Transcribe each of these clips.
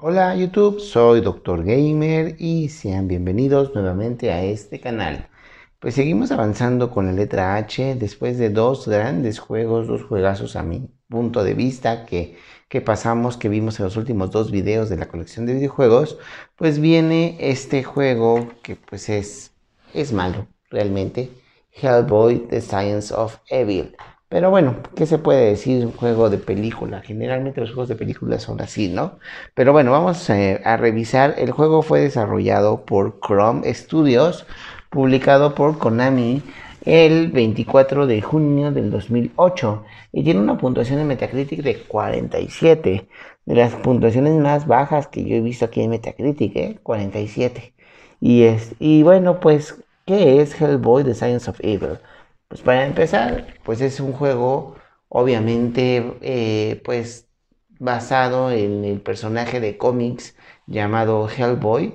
Hola YouTube, soy Dr. Gamer y sean bienvenidos nuevamente a este canal. Pues seguimos avanzando con la letra H después de dos grandes juegos, dos juegazos a mi punto de vista que, que pasamos, que vimos en los últimos dos videos de la colección de videojuegos, pues viene este juego que pues es, es malo realmente, Hellboy The Science of Evil. Pero bueno, ¿qué se puede decir de un juego de película? Generalmente los juegos de película son así, ¿no? Pero bueno, vamos eh, a revisar. El juego fue desarrollado por Chrome Studios, publicado por Konami el 24 de junio del 2008 y tiene una puntuación en Metacritic de 47, de las puntuaciones más bajas que yo he visto aquí en Metacritic, ¿eh? 47. Y, es, y bueno, pues, ¿qué es Hellboy The Science of Evil? Pues para empezar, pues es un juego obviamente eh, pues basado en el personaje de cómics llamado Hellboy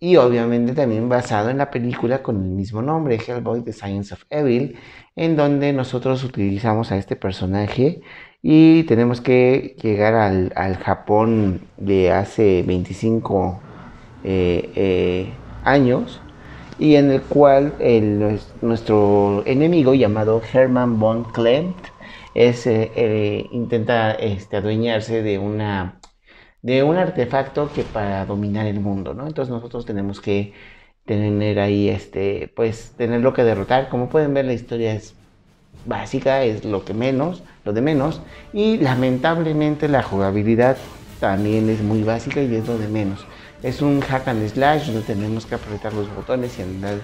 y obviamente también basado en la película con el mismo nombre, Hellboy The Science of Evil, en donde nosotros utilizamos a este personaje y tenemos que llegar al, Japón de hace 25 eh, eh, años y en el cual nuestro enemigo llamado Hermann von Klemt es, eh, eh, intenta este, adueñarse de, una, de un artefacto que para dominar el mundo, Entonces nosotros tenemos que tener ahí, este, pues tenerlo que derrotar. Como pueden ver la historia es básica, es lo que menos, lo de menos. Y lamentablemente la jugabilidad también es muy básica y es lo de menos es un hack and slash donde tenemos que apretar los botones y andar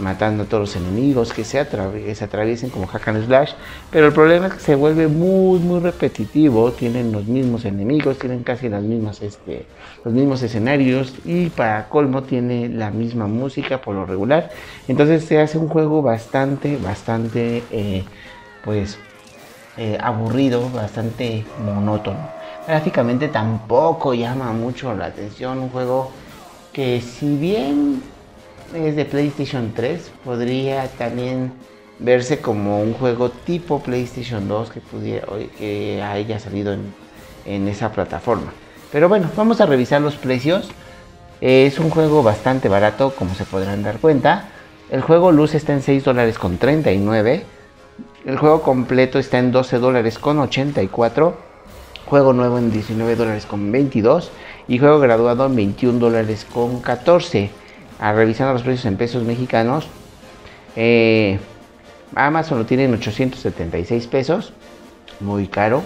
matando a todos los enemigos que se, atraviesen como hack and slash, pero el problema es que se vuelve muy muy repetitivo, tienen los mismos enemigos, tienen casi las mismas este, los mismos escenarios y para colmo tiene la misma música por lo regular, entonces se hace un juego bastante bastante eh, pues eh, aburrido, bastante monótono. Gráficamente tampoco llama mucho la atención. Un juego que si bien es de PlayStation 3, podría también verse como un juego tipo PlayStation 2 que, pudiera, que haya salido en, en esa plataforma. Pero bueno, vamos a revisar los precios. Es un juego bastante barato, como se podrán dar cuenta. El juego Luz está en 6 dólares con 39. El juego completo está en 12 dólares con 84 juego nuevo en 19 dólares con 22 y juego graduado en 21 dólares con 14. A revisando los precios en pesos mexicanos, eh, Amazon lo tiene en 876 pesos, muy caro,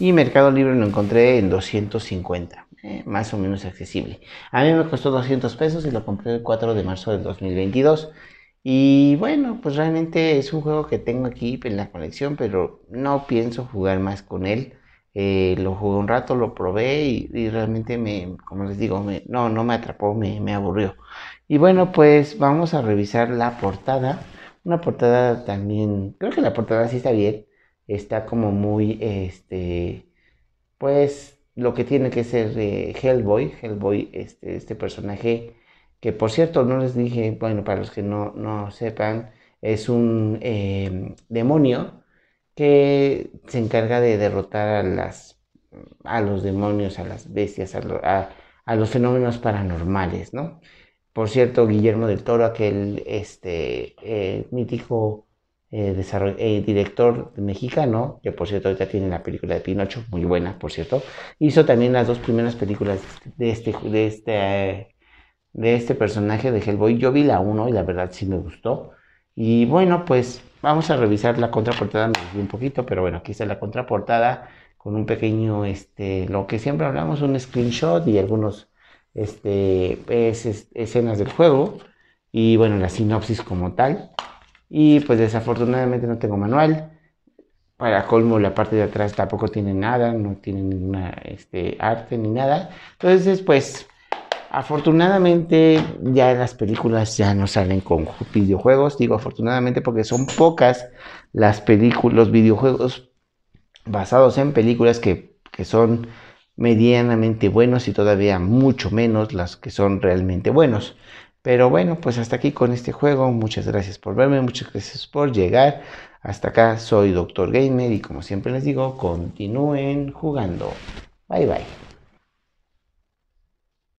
y Mercado Libre lo encontré en 250. Eh, más o menos accesible. A mí me costó 200 pesos y lo compré el 4 de marzo del 2022. Y bueno, pues realmente es un juego que tengo aquí en la colección, pero no pienso jugar más con él. Eh, lo jugué un rato, lo probé y, realmente me, como les digo, no, no me atrapó, me, aburrió. Y bueno, pues vamos a revisar la portada. Una portada también, creo que la portada sí está bien. Está como muy, este, pues lo que tiene que ser eh, Hellboy. Hellboy, este, este personaje que por cierto no les dije, bueno, para los que no, no sepan, es un eh, demonio que se encarga de derrotar a, las, a los demonios, a las bestias, a, los fenómenos paranormales, ¿no? Por cierto, Guillermo del Toro, aquel este, eh, mítico eh, eh, director mexicano, que por cierto ahorita tiene la película de Pinocho, muy buena, por cierto, hizo también las dos primeras películas de este, de este, de este personaje de Hellboy. Yo vi la uno y la verdad sí me gustó. Y bueno, pues Vamos a revisar la contraportada, un poquito, pero bueno, aquí está la contraportada con un pequeño, este, lo que siempre hablamos, un screenshot y algunos, este, escenas del juego y bueno, la sinopsis como tal. Y pues desafortunadamente no tengo manual. Para colmo, la parte de atrás tampoco tiene nada, no tiene ninguna este, arte ni nada. Entonces, pues Afortunadamente ya las películas ya no salen con videojuegos, digo afortunadamente porque son pocas las películas, los videojuegos basados en películas que, que son medianamente buenos y todavía mucho menos las que son realmente buenos. Pero bueno, pues hasta aquí con este juego. Muchas gracias por verme, muchas gracias por llegar. Hasta acá soy Doctor Gamer y como siempre les digo, continúen jugando. Bye bye.